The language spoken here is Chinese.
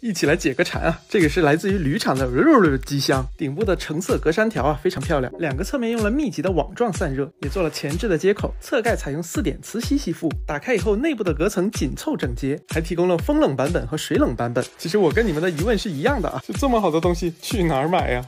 一起来解个馋啊！这个是来自于铝厂的 r o u r u 机箱，顶部的橙色格栅条啊非常漂亮，两个侧面用了密集的网状散热，也做了前置的接口，侧盖采用四点磁吸吸附，打开以后内部的隔层紧凑整洁，还提供了风冷版本和水冷版本。其实我跟你们的疑问是一样的啊，就这么好的东西去哪儿买呀？